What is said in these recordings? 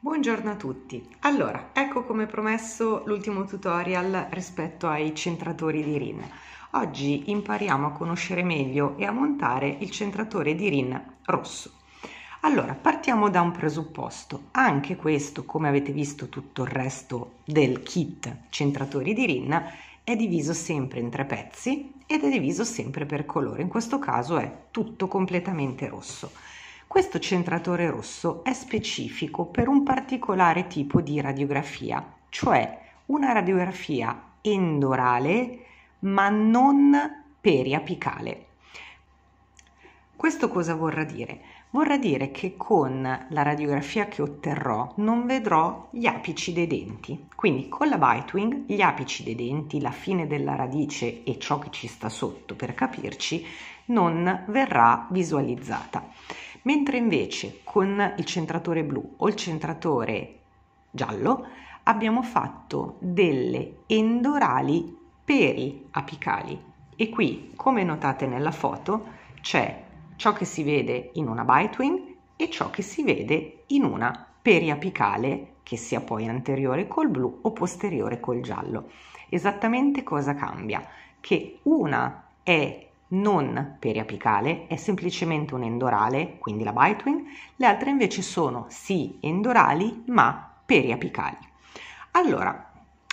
Buongiorno a tutti. Allora, ecco come promesso l'ultimo tutorial rispetto ai centratori di RIN. Oggi impariamo a conoscere meglio e a montare il centratore di RIN rosso. Allora, partiamo da un presupposto. Anche questo, come avete visto tutto il resto del kit centratori di RIN, è diviso sempre in tre pezzi ed è diviso sempre per colore. In questo caso è tutto completamente rosso. Questo centratore rosso è specifico per un particolare tipo di radiografia, cioè una radiografia endorale ma non periapicale. Questo cosa vorrà dire? Vorrà dire che con la radiografia che otterrò non vedrò gli apici dei denti. Quindi con la Bitewing gli apici dei denti, la fine della radice e ciò che ci sta sotto, per capirci, non verrà visualizzata mentre invece con il centratore blu o il centratore giallo abbiamo fatto delle endorali periapicali e qui come notate nella foto c'è ciò che si vede in una bitwing e ciò che si vede in una periapicale che sia poi anteriore col blu o posteriore col giallo. Esattamente cosa cambia? Che una è non periapicale, è semplicemente un endorale, quindi la bitwing, le altre invece sono sì endorali ma periapicali. Allora,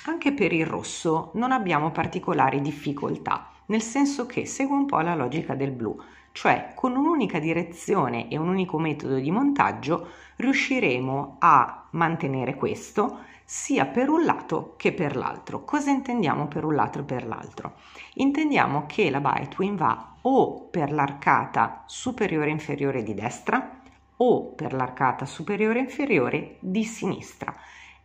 anche per il rosso non abbiamo particolari difficoltà, nel senso che segue un po' la logica del blu, cioè con un'unica direzione e un unico metodo di montaggio riusciremo a mantenere questo sia per un lato che per l'altro. Cosa intendiamo per un lato e per l'altro? Intendiamo che la bytewin va o per l'arcata superiore inferiore di destra o per l'arcata superiore inferiore di sinistra.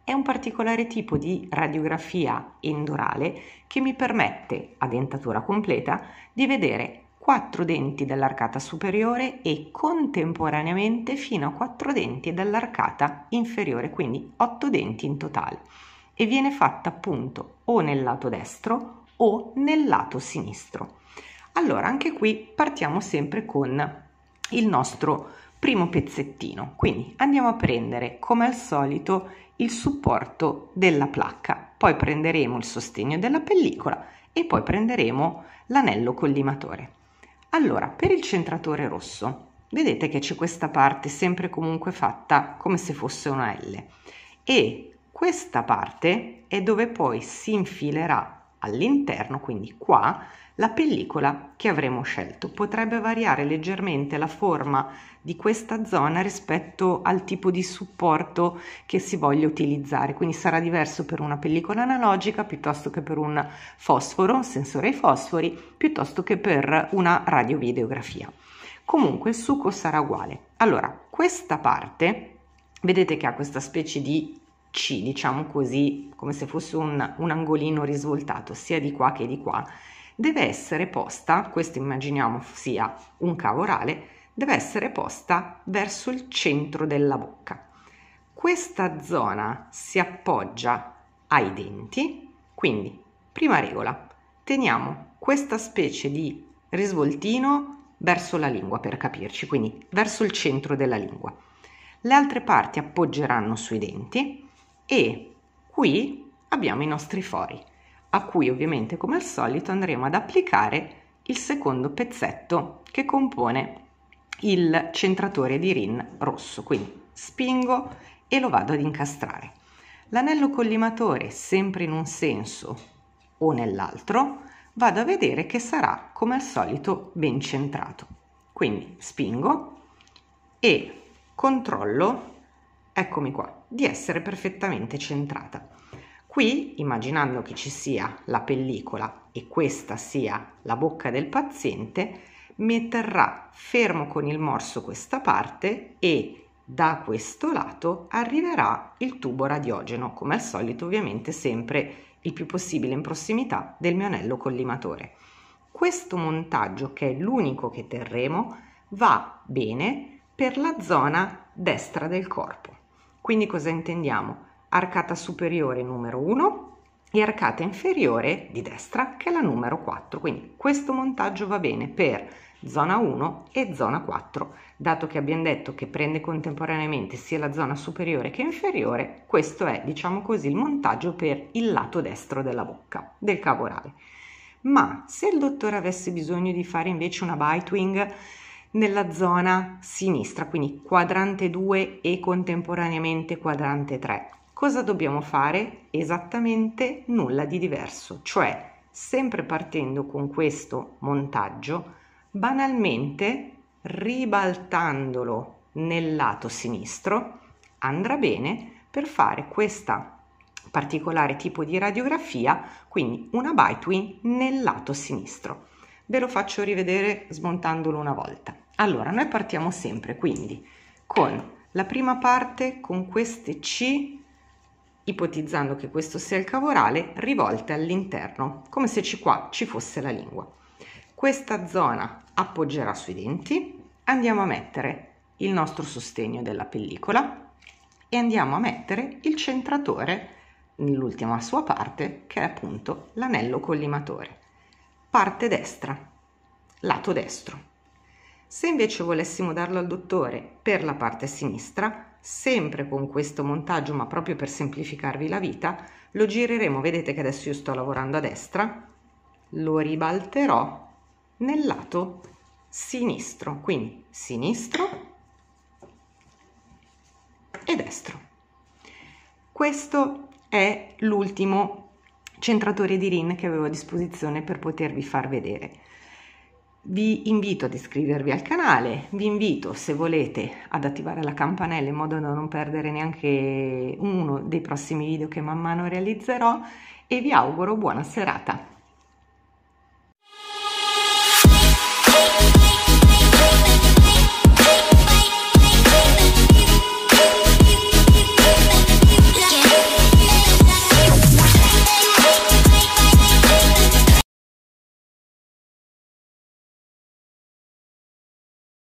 È un particolare tipo di radiografia endorale che mi permette, a dentatura completa, di vedere 4 denti dell'arcata superiore e contemporaneamente fino a 4 denti dell'arcata inferiore, quindi 8 denti in totale. E viene fatta appunto o nel lato destro o nel lato sinistro. Allora, anche qui partiamo sempre con il nostro primo pezzettino. Quindi andiamo a prendere, come al solito, il supporto della placca, poi prenderemo il sostegno della pellicola e poi prenderemo l'anello collimatore. Allora, per il centratore rosso, vedete che c'è questa parte sempre comunque fatta come se fosse una L e questa parte è dove poi si infilerà All'interno, quindi qua, la pellicola che avremo scelto potrebbe variare leggermente la forma di questa zona rispetto al tipo di supporto che si voglia utilizzare, quindi sarà diverso per una pellicola analogica piuttosto che per un fosforo, un sensore ai fosfori, piuttosto che per una radiovideografia. Comunque il succo sarà uguale. Allora, questa parte vedete che ha questa specie di c, diciamo così, come se fosse un, un angolino risvoltato sia di qua che di qua, deve essere posta, questo immaginiamo sia un cavo orale, deve essere posta verso il centro della bocca. Questa zona si appoggia ai denti, quindi prima regola, teniamo questa specie di risvoltino verso la lingua per capirci, quindi verso il centro della lingua. Le altre parti appoggeranno sui denti e qui abbiamo i nostri fori a cui ovviamente come al solito andremo ad applicare il secondo pezzetto che compone il centratore di RIN rosso quindi spingo e lo vado ad incastrare l'anello collimatore sempre in un senso o nell'altro vado a vedere che sarà come al solito ben centrato quindi spingo e controllo eccomi qua, di essere perfettamente centrata. Qui, immaginando che ci sia la pellicola e questa sia la bocca del paziente, metterà fermo con il morso questa parte e da questo lato arriverà il tubo radiogeno, come al solito ovviamente sempre il più possibile in prossimità del mio anello collimatore. Questo montaggio, che è l'unico che terremo, va bene per la zona destra del corpo. Quindi cosa intendiamo? Arcata superiore numero 1 e arcata inferiore di destra che è la numero 4. Quindi questo montaggio va bene per zona 1 e zona 4. Dato che abbiamo detto che prende contemporaneamente sia la zona superiore che inferiore, questo è, diciamo così, il montaggio per il lato destro della bocca, del cavo orale. Ma se il dottore avesse bisogno di fare invece una bite wing nella zona sinistra, quindi quadrante 2 e contemporaneamente quadrante 3. Cosa dobbiamo fare? Esattamente nulla di diverso, cioè sempre partendo con questo montaggio, banalmente ribaltandolo nel lato sinistro andrà bene per fare questa particolare tipo di radiografia, quindi una bytewing nel lato sinistro ve lo faccio rivedere smontandolo una volta. Allora, noi partiamo sempre quindi con la prima parte con queste C, ipotizzando che questo sia il cavorale, rivolte all'interno, come se ci qua ci fosse la lingua. Questa zona appoggerà sui denti, andiamo a mettere il nostro sostegno della pellicola e andiamo a mettere il centratore nell'ultima sua parte, che è appunto l'anello collimatore parte destra, lato destro. Se invece volessimo darlo al dottore per la parte sinistra, sempre con questo montaggio, ma proprio per semplificarvi la vita, lo gireremo, vedete che adesso io sto lavorando a destra, lo ribalterò nel lato sinistro, quindi sinistro e destro. Questo è l'ultimo centratore di RIN che avevo a disposizione per potervi far vedere. Vi invito ad iscrivervi al canale, vi invito se volete ad attivare la campanella in modo da non perdere neanche uno dei prossimi video che man mano realizzerò e vi auguro buona serata.